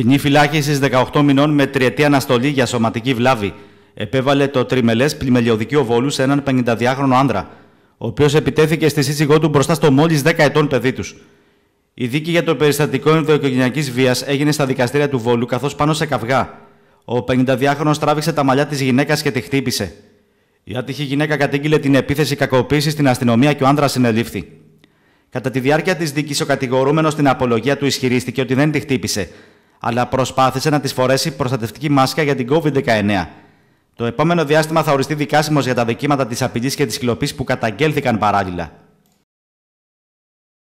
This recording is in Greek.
Ποινή φυλάκισης 18 μηνών με τριετή αναστολή για σωματική βλάβη. Επέβαλε το τριμελές πλημελιωδικείο βόλου σε έναν 52χρονο άντρα... ο οποίος επιτέθηκε στη σύζυγό του μπροστά στο μόλις 10 ετών παιδί τους. Η δίκη για το περιστατικό ενδοοικογενειακής βίας έγινε στα δικαστήρια του Βόλου καθώς πάνω σε καυγά. Ο 52χρονο τράβηξε τα μαλλιά της γυναίκας και τη χτύπησε. Η άτυχη γυναίκα κατήγγειλε την επίθεση κακοποίησης στην αστυνομία και ο άντρα συνελήφθη. Κατά τη διάρκεια της δίκης, ο κατηγορούμενος στην απολογία του ισχυρίστηκε ότι δεν τη χτύπησε, αλλά προσπάθησε να της φορέσει προστατευτική μάσκα για την COVID-19. Το επόμενο διάστημα θα οριστεί δικάσιμος για τα δικήματα της απειλής και της κλοπής που καταγγέλθηκαν παράλληλα.